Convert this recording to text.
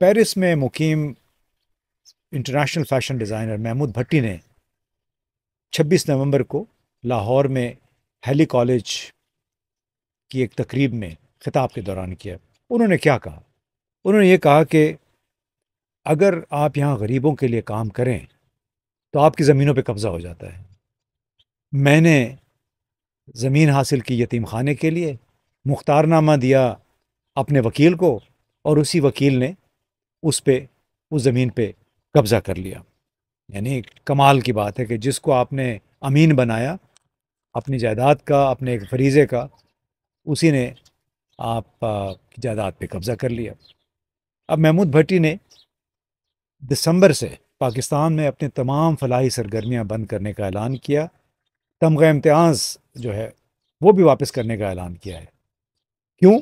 Paris में Muqeem international fashion designer Mahmood Bhatti ने 26 नवंबर को लाहौर में हेली कॉलेज की एक तकरीब में ख़िताब के दौरान किया उन्होंने क्या कहा उन्होंने ये कहा कि अगर आप यहाँ गरीबों के लिए काम करें तो आपकी ज़मीनों पे कब्ज़ा हो जाता है मैंने ज़मीन हासिल की यतीम खाने के लिए मुख्तारनामा दिया अपने वकील को और उसी वकील ने उस पर उस ज़मीन पे कब्ज़ा कर लिया यानी कमाल की बात है कि जिसको आपने अमीन बनाया अपनी जायदाद का अपने एक फरीज़े का उसी ने आप की जायदाद पे कब्ज़ा कर लिया अब महमूद भट्टी ने दिसंबर से पाकिस्तान में अपने तमाम फलाही सरगर्मियां बंद करने का ऐलान किया तमगा इम्तियाज़ जो है वो भी वापस करने का ऐलान किया है क्यों